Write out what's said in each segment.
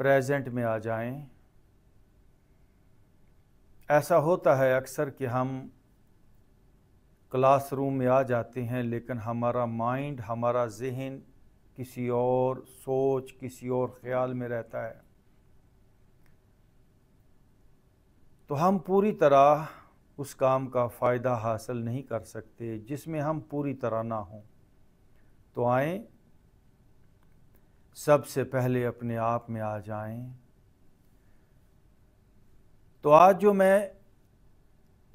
Present में आ जाएं। ऐसा होता है अक्सर कि हम क्लासरूम में आ जाते हैं लेकिन हमारा माइंड हमारा जहन किसी और सोच किसी और ख्याल में रहता है तो हम पूरी तरह उस काम का फ़ायदा हासिल नहीं कर सकते जिसमें हम पूरी तरह ना हों तो आएँ सबसे पहले अपने आप में आ जाएं तो आज जो मैं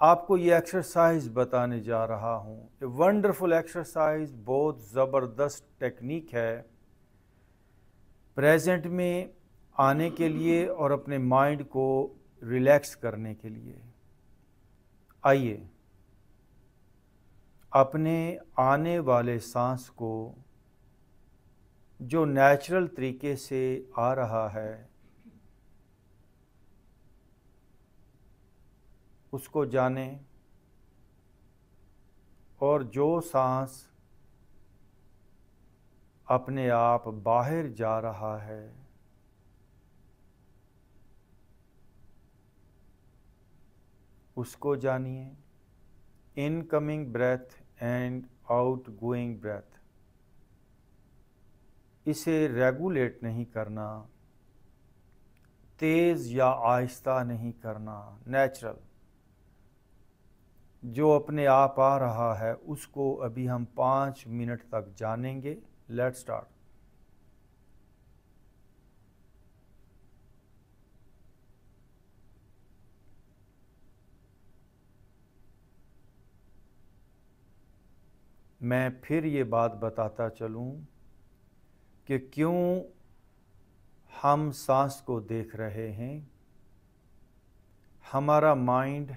आपको ये एक्सरसाइज बताने जा रहा हूँ ए वंडरफुल एक्सरसाइज बहुत ज़बरदस्त टेक्निक है प्रेजेंट में आने के लिए और अपने माइंड को रिलैक्स करने के लिए आइए अपने आने वाले सांस को जो नेचुरल तरीके से आ रहा है उसको जाने और जो सांस अपने आप बाहर जा रहा है उसको जानिए incoming breath and outgoing breath इसे रेगुलेट नहीं करना तेज़ या आहिस्ता नहीं करना नेचुरल जो अपने आप आ रहा है उसको अभी हम पाँच मिनट तक जानेंगे लेट स्टार्ट मैं फिर ये बात बताता चलूँ कि क्यों हम सांस को देख रहे हैं हमारा माइंड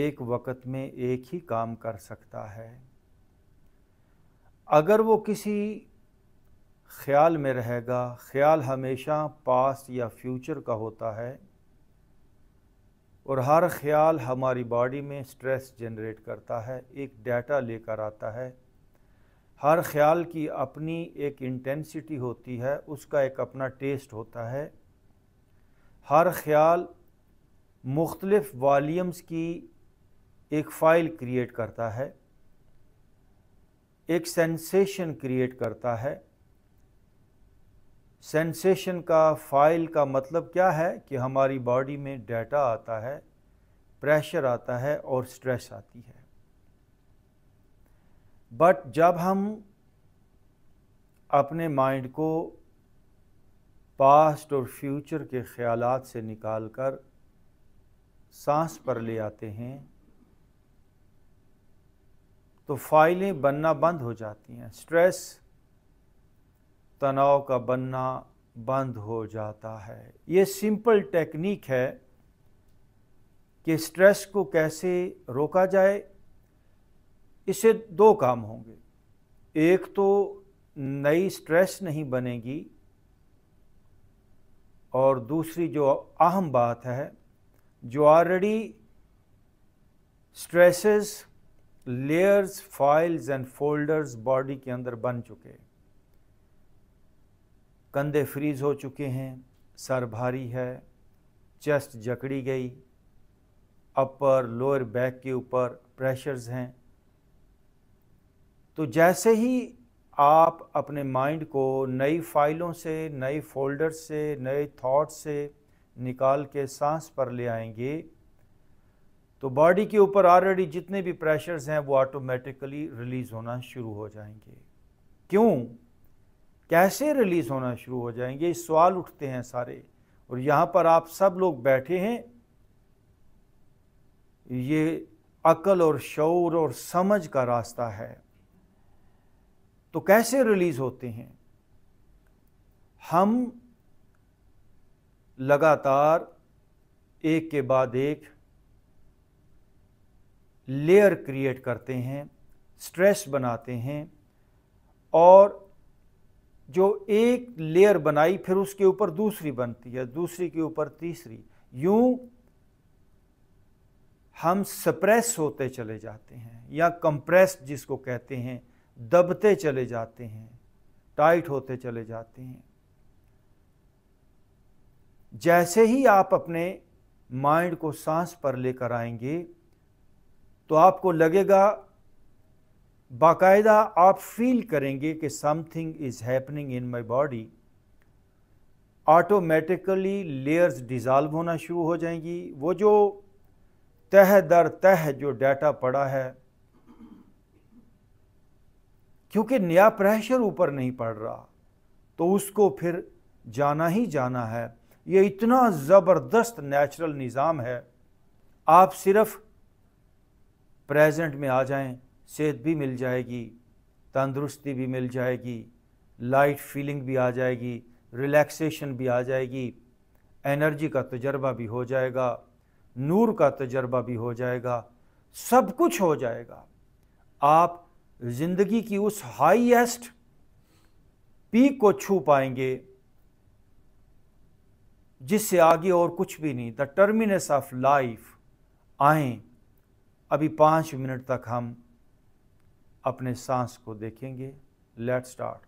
एक वक्त में एक ही काम कर सकता है अगर वो किसी ख्याल में रहेगा ख्याल हमेशा पास्ट या फ्यूचर का होता है और हर ख्याल हमारी बॉडी में स्ट्रेस जनरेट करता है एक डाटा लेकर आता है हर ख्याल की अपनी एक इंटेंसिटी होती है उसका एक अपना टेस्ट होता है हर ख्याल मुख्तलफ़ वॉलीम्स की एक फ़ाइल क्रिएट करता है एक सेंसेशन क्रिएट करता है सेंसेशन का फ़ाइल का मतलब क्या है कि हमारी बॉडी में डाटा आता है प्रेशर आता है और स्ट्रेस आती है बट जब हम अपने माइंड को पास्ट और फ्यूचर के ख्याल से निकाल कर सांस पर ले आते हैं तो फाइलें बनना बंद हो जाती हैं स्ट्रेस तनाव का बनना बंद हो जाता है ये सिंपल टेक्निक है कि स्ट्रेस को कैसे रोका जाए इससे दो काम होंगे एक तो नई स्ट्रेस नहीं बनेगी और दूसरी जो अहम बात है जो already stresses layers files and folders body के अंदर बन चुके कंधे फ्रीज हो चुके हैं सर भारी है चेस्ट जकड़ी गई अपर लोअर बैक के ऊपर प्रेशर्स हैं तो जैसे ही आप अपने माइंड को नई फाइलों से नए फोल्डर से नए थॉट से निकाल के सांस पर ले आएंगे तो बॉडी के ऊपर ऑलरेडी जितने भी प्रेशर्स हैं वो ऑटोमेटिकली रिलीज़ होना शुरू हो जाएंगे क्यों कैसे रिलीज़ होना शुरू हो जाएंगे सवाल उठते हैं सारे और यहाँ पर आप सब लोग बैठे हैं ये अकल और शौर और समझ का रास्ता है तो कैसे रिलीज होते हैं हम लगातार एक के बाद एक लेयर क्रिएट करते हैं स्ट्रेस बनाते हैं और जो एक लेयर बनाई फिर उसके ऊपर दूसरी बनती है दूसरी के ऊपर तीसरी यूं हम सप्रेस होते चले जाते हैं या कंप्रेस जिसको कहते हैं दबते चले जाते हैं टाइट होते चले जाते हैं जैसे ही आप अपने माइंड को सांस पर लेकर आएंगे तो आपको लगेगा बाकायदा आप फील करेंगे कि something is happening in my body automatically layers dissolve होना शुरू हो जाएंगी वो जो तह दर तह जो डाटा पड़ा है क्योंकि नया प्रेशर ऊपर नहीं पड़ रहा तो उसको फिर जाना ही जाना है ये इतना ज़बरदस्त नेचुरल निज़ाम है आप सिर्फ प्रेजेंट में आ जाएं सेहत भी मिल जाएगी तंदुरुस्ती भी मिल जाएगी लाइट फीलिंग भी आ जाएगी रिलैक्सेशन भी आ जाएगी एनर्जी का तजर्बा भी हो जाएगा नूर का तजर्बा भी हो जाएगा सब कुछ हो जाएगा आप ज़िंदगी की उस हाईएस्ट पीक को छू पाएंगे जिससे आगे और कुछ भी नहीं द टर्मिनस ऑफ लाइफ आए अभी पांच मिनट तक हम अपने सांस को देखेंगे लेट स्टार्ट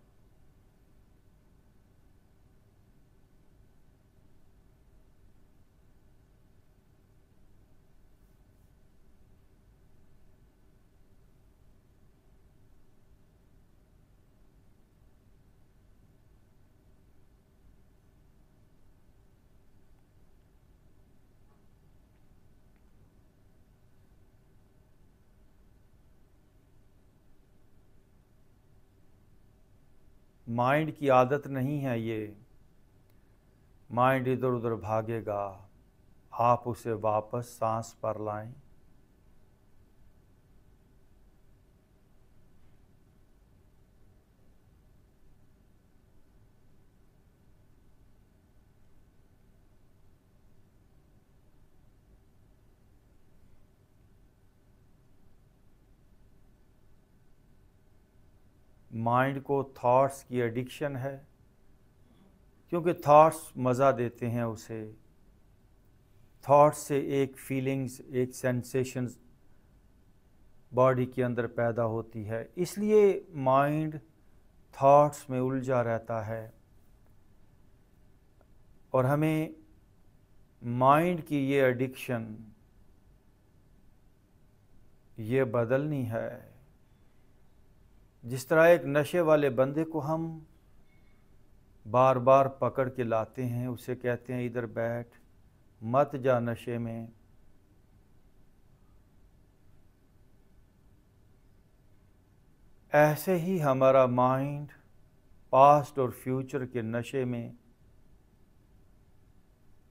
माइंड की आदत नहीं है ये माइंड इधर उधर भागेगा आप उसे वापस सांस पर लाएं माइंड को थॉट्स की एडिक्शन है क्योंकि थॉट्स मज़ा देते हैं उसे थॉट्स से एक फीलिंग्स एक सेंसेशंस बॉडी के अंदर पैदा होती है इसलिए माइंड थॉट्स में उलझा रहता है और हमें माइंड की ये एडिक्शन ये बदलनी है जिस तरह एक नशे वाले बंदे को हम बार बार पकड़ के लाते हैं उसे कहते हैं इधर बैठ मत जा नशे में ऐसे ही हमारा माइंड पास्ट और फ्यूचर के नशे में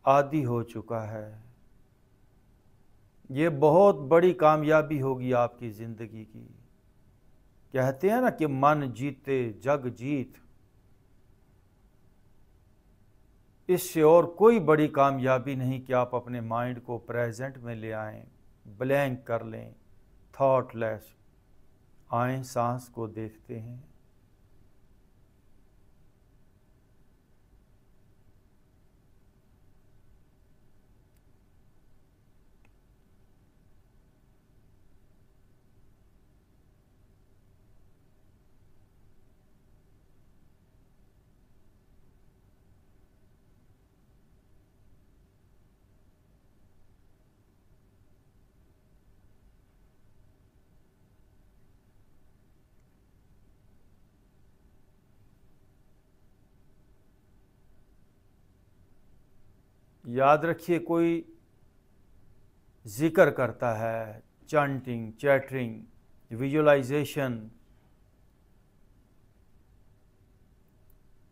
आदि हो चुका है ये बहुत बड़ी कामयाबी होगी आपकी ज़िंदगी की कहते हैं ना कि मन जीते जग जीत इससे और कोई बड़ी कामयाबी नहीं कि आप अपने माइंड को प्रेजेंट में ले आएं ब्लैंक कर लें थॉटलेस आए सांस को देखते हैं याद रखिए कोई ज़िक्र करता है चांटिंग चैटरिंग विजुअलाइजेशन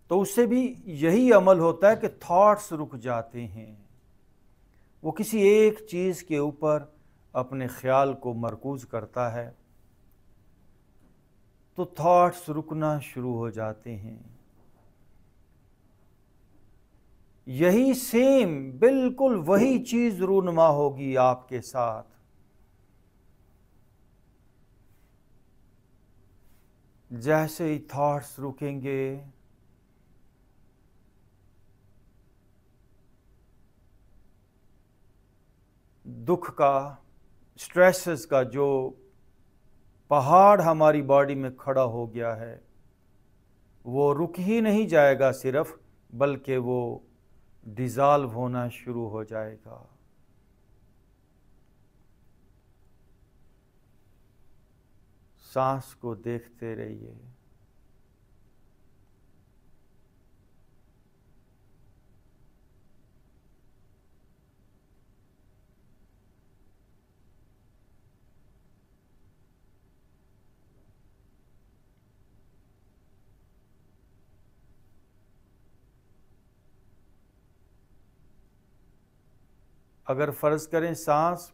तो उससे भी यही अमल होता है कि थॉट्स रुक जाते हैं वो किसी एक चीज़ के ऊपर अपने ख्याल को मरकूज करता है तो थॉट्स रुकना शुरू हो जाते हैं यही सेम बिल्कुल वही चीज रूनमा होगी आपके साथ जैसे ही थॉट्स रुकेंगे दुख का स्ट्रेसेस का जो पहाड़ हमारी बॉडी में खड़ा हो गया है वो रुक ही नहीं जाएगा सिर्फ बल्कि वो डिजॉल्व होना शुरू हो जाएगा सांस को देखते रहिए अगर फ़र्ज़ करें सांस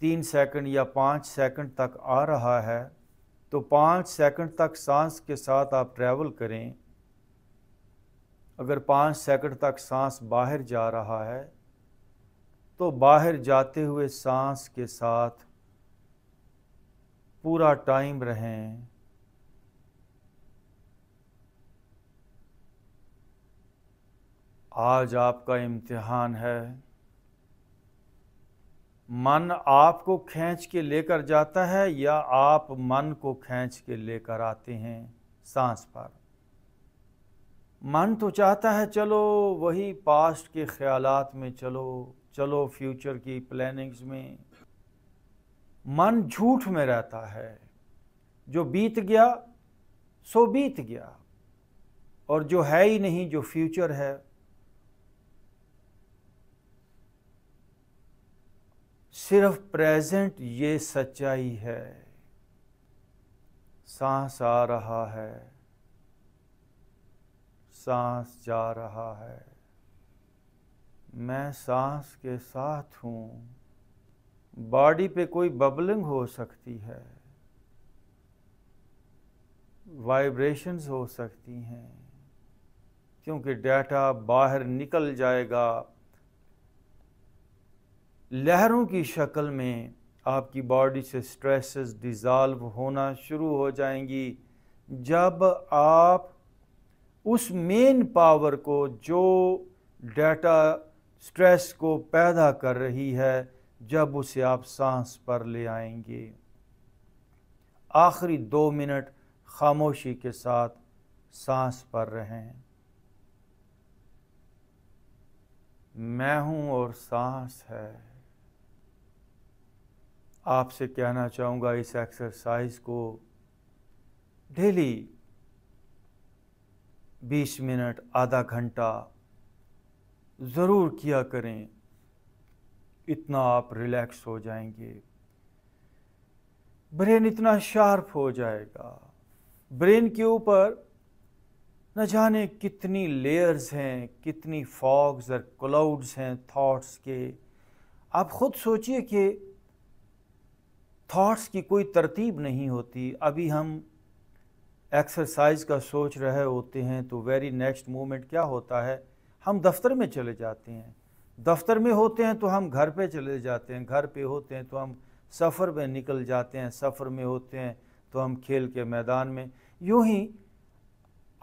तीन सेकंड या पाँच सेकंड तक आ रहा है तो पाँच सेकंड तक सांस के साथ आप ट्रैवल करें अगर पाँच सेकंड तक सांस बाहर जा रहा है तो बाहर जाते हुए सांस के साथ पूरा टाइम रहें आज आपका इम्तिहान है मन आपको खींच के लेकर जाता है या आप मन को खींच के लेकर आते हैं सांस पर मन तो चाहता है चलो वही पास्ट के ख्यालात में चलो चलो फ्यूचर की प्लानिंग्स में मन झूठ में रहता है जो बीत गया सो बीत गया और जो है ही नहीं जो फ्यूचर है सिर्फ प्रेजेंट ये सच्चाई है सांस आ रहा है सांस जा रहा है मैं सांस के साथ हूँ बॉडी पे कोई बबलिंग हो सकती है वाइब्रेशंस हो सकती हैं क्योंकि डाटा बाहर निकल जाएगा लहरों की शक्ल में आपकी बॉडी से स्ट्रेसेस डिज़ाल्व होना शुरू हो जाएंगी जब आप उस मेन पावर को जो डाटा स्ट्रेस को पैदा कर रही है जब उसे आप सांस पर ले आएंगे आखिरी दो मिनट खामोशी के साथ सांस पर रहें मैं हूं और सांस है आपसे कहना चाहूँगा इस एक्सरसाइज को डेली 20 मिनट आधा घंटा ज़रूर किया करें इतना आप रिलैक्स हो जाएंगे ब्रेन इतना शार्प हो जाएगा ब्रेन के ऊपर न जाने कितनी लेयर्स हैं कितनी फॉग्स और क्लाउड्स हैं थॉट्स के आप ख़ुद सोचिए कि थॉट्स की कोई तरतीब नहीं होती अभी हम एक्सरसाइज का सोच रहे होते हैं तो वेरी नेक्स्ट मोमेंट क्या होता है हम दफ्तर में चले जाते हैं दफ्तर में होते हैं तो हम घर पे चले जाते हैं घर पे होते हैं तो हम सफ़र में निकल जाते हैं सफ़र में होते हैं तो हम खेल के मैदान में यूं ही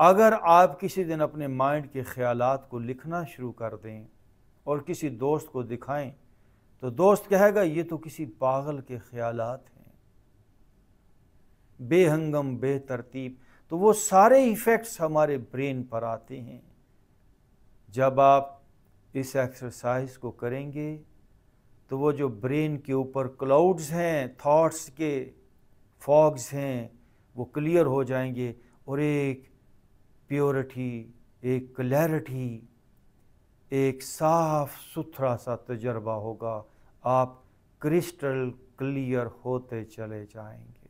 अगर आप किसी दिन अपने माइंड के ख्यालात को लिखना शुरू कर दें और किसी दोस्त को दिखाएं तो दोस्त कहेगा ये तो किसी पागल के ख्याल हैं बेहंगम बेतरतीब तो वो सारे इफ़ेक्ट्स हमारे ब्रेन पर आते हैं जब आप इस एक्सरसाइज को करेंगे तो वो जो ब्रेन के ऊपर क्लाउड्स हैं थॉट्स के फॉग्स हैं वो क्लियर हो जाएंगे और एक प्योरिटी एक क्लैरिटी एक साफ सुथरा सा तजर्बा होगा आप क्रिस्टल क्लियर होते चले जाएंगे